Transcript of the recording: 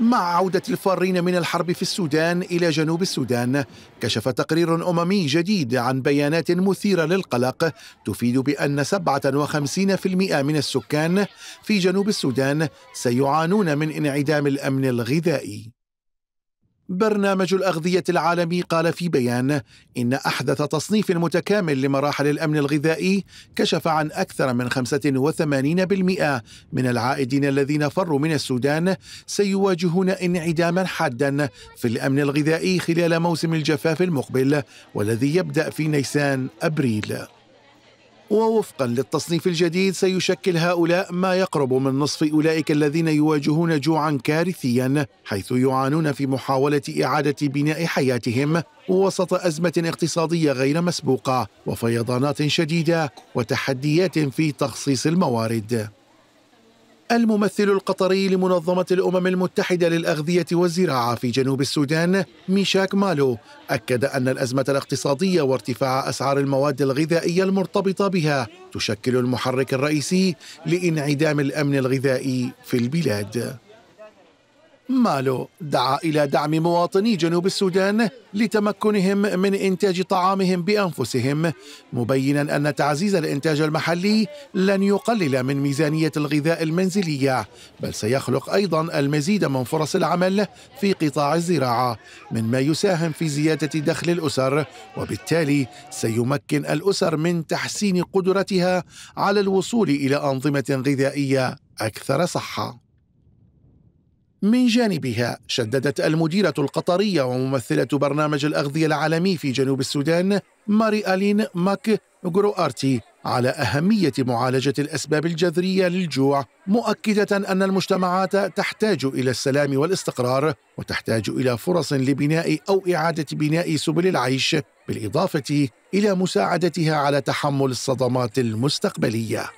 مع عودة الفارين من الحرب في السودان إلى جنوب السودان كشف تقرير أممي جديد عن بيانات مثيرة للقلق تفيد بأن 57% من السكان في جنوب السودان سيعانون من انعدام الأمن الغذائي برنامج الأغذية العالمي قال في بيان إن أحدث تصنيف متكامل لمراحل الأمن الغذائي كشف عن أكثر من 85% من العائدين الذين فروا من السودان سيواجهون انعداما حادا في الأمن الغذائي خلال موسم الجفاف المقبل والذي يبدأ في نيسان أبريل. ووفقا للتصنيف الجديد سيشكل هؤلاء ما يقرب من نصف اولئك الذين يواجهون جوعا كارثيا حيث يعانون في محاوله اعاده بناء حياتهم وسط ازمه اقتصاديه غير مسبوقه وفيضانات شديده وتحديات في تخصيص الموارد الممثل القطري لمنظمة الأمم المتحدة للأغذية والزراعة في جنوب السودان ميشاك مالو أكد أن الأزمة الاقتصادية وارتفاع أسعار المواد الغذائية المرتبطة بها تشكل المحرك الرئيسي لانعدام الأمن الغذائي في البلاد مالو دعا إلى دعم مواطني جنوب السودان لتمكنهم من إنتاج طعامهم بأنفسهم مبينا أن تعزيز الإنتاج المحلي لن يقلل من ميزانية الغذاء المنزلية بل سيخلق أيضا المزيد من فرص العمل في قطاع الزراعة مما يساهم في زيادة دخل الأسر وبالتالي سيمكن الأسر من تحسين قدرتها على الوصول إلى أنظمة غذائية أكثر صحة من جانبها شددت المديرة القطرية وممثلة برنامج الأغذية العالمي في جنوب السودان ماري ألين ماك جروارتي على أهمية معالجة الأسباب الجذرية للجوع مؤكدة أن المجتمعات تحتاج إلى السلام والاستقرار وتحتاج إلى فرص لبناء أو إعادة بناء سبل العيش بالإضافة إلى مساعدتها على تحمل الصدمات المستقبلية